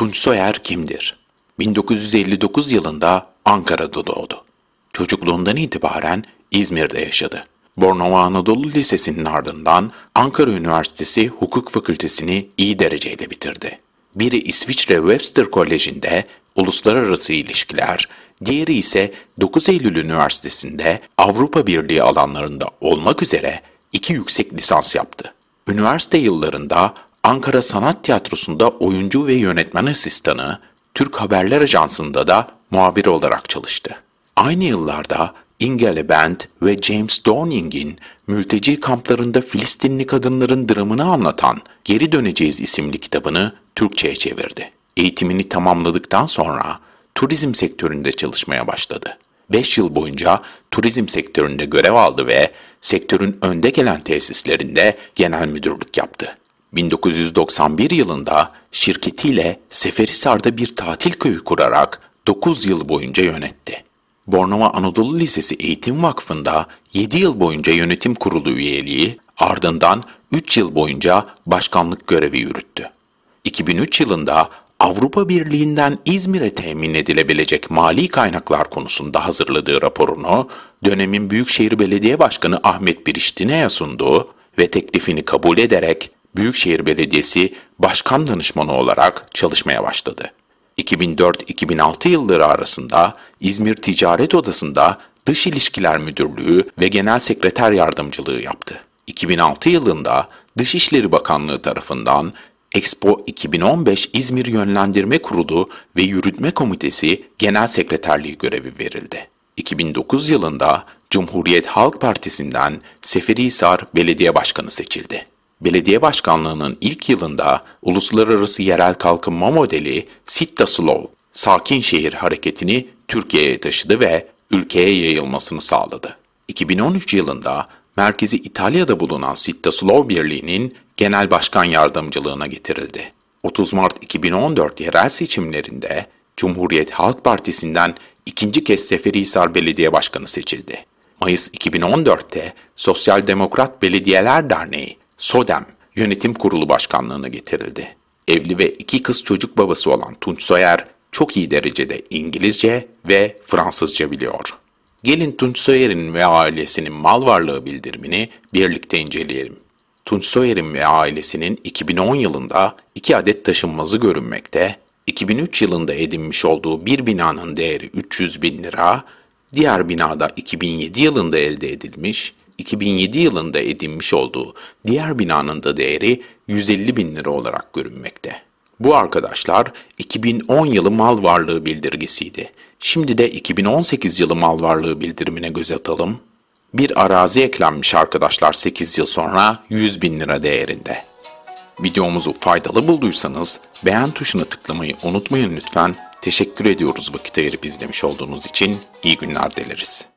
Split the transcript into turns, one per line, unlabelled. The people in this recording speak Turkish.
Tunç Soyer kimdir? 1959 yılında Ankara'da doğdu. Çocukluğundan itibaren İzmir'de yaşadı. Bornova Anadolu Lisesi'nin ardından Ankara Üniversitesi Hukuk Fakültesini iyi dereceyle bitirdi. Biri İsviçre Webster Koleji'nde uluslararası ilişkiler, diğeri ise 9 Eylül Üniversitesi'nde Avrupa Birliği alanlarında olmak üzere iki yüksek lisans yaptı. Üniversite yıllarında Ankara Sanat Tiyatrosu'nda oyuncu ve yönetmen asistanı, Türk Haberler Ajansı'nda da muhabir olarak çalıştı. Aynı yıllarda Ingele Band ve James Downing'in mülteci kamplarında Filistinli kadınların dramını anlatan Geri Döneceğiz isimli kitabını Türkçe'ye çevirdi. Eğitimini tamamladıktan sonra turizm sektöründe çalışmaya başladı. 5 yıl boyunca turizm sektöründe görev aldı ve sektörün önde gelen tesislerinde genel müdürlük yaptı. 1991 yılında şirketiyle Seferihisar'da bir tatil köyü kurarak 9 yıl boyunca yönetti. Bornova Anadolu Lisesi Eğitim Vakfı'nda 7 yıl boyunca yönetim kurulu üyeliği, ardından 3 yıl boyunca başkanlık görevi yürüttü. 2003 yılında Avrupa Birliği'nden İzmir'e temin edilebilecek mali kaynaklar konusunda hazırladığı raporunu dönemin Büyükşehir Belediye Başkanı Ahmet Biriştine'ye sundu ve teklifini kabul ederek Büyükşehir Belediyesi Başkan Danışmanı olarak çalışmaya başladı. 2004-2006 yılları arasında İzmir Ticaret Odası'nda Dış İlişkiler Müdürlüğü ve Genel Sekreter Yardımcılığı yaptı. 2006 yılında Dışişleri Bakanlığı tarafından Expo 2015 İzmir Yönlendirme Kurulu ve Yürütme Komitesi Genel Sekreterliği görevi verildi. 2009 yılında Cumhuriyet Halk Partisi'nden Seferihisar Belediye Başkanı seçildi. Belediye başkanlığının ilk yılında uluslararası yerel kalkınma modeli Sitta Slow, Sakin Şehir Hareketi'ni Türkiye'ye taşıdı ve ülkeye yayılmasını sağladı. 2013 yılında merkezi İtalya'da bulunan Sitta Slow Birliği'nin genel başkan yardımcılığına getirildi. 30 Mart 2014 yerel seçimlerinde Cumhuriyet Halk Partisi'nden ikinci kez Seferihisar Belediye Başkanı seçildi. Mayıs 2014'te Sosyal Demokrat Belediyeler Derneği Sodem Yönetim Kurulu Başkanlığı'na getirildi. Evli ve iki kız çocuk babası olan Tunç Soyer çok iyi derecede İngilizce ve Fransızca biliyor. Gelin Tunç Soyer'in ve ailesinin mal varlığı bildirimini birlikte inceleyelim. Tunç Soyer'in ve ailesinin 2010 yılında iki adet taşınmazı görünmekte, 2003 yılında edinmiş olduğu bir binanın değeri 300 bin lira, diğer binada 2007 yılında elde edilmiş 2007 yılında edinmiş olduğu diğer binanın da değeri 150 bin lira olarak görünmekte. Bu arkadaşlar 2010 yılı mal varlığı bildirgesiydi. Şimdi de 2018 yılı mal varlığı bildirimine göz atalım. Bir arazi eklenmiş arkadaşlar 8 yıl sonra 100 bin lira değerinde. Videomuzu faydalı bulduysanız beğen tuşuna tıklamayı unutmayın lütfen. Teşekkür ediyoruz vakit ayırıp izlemiş olduğunuz için. İyi günler dileriz.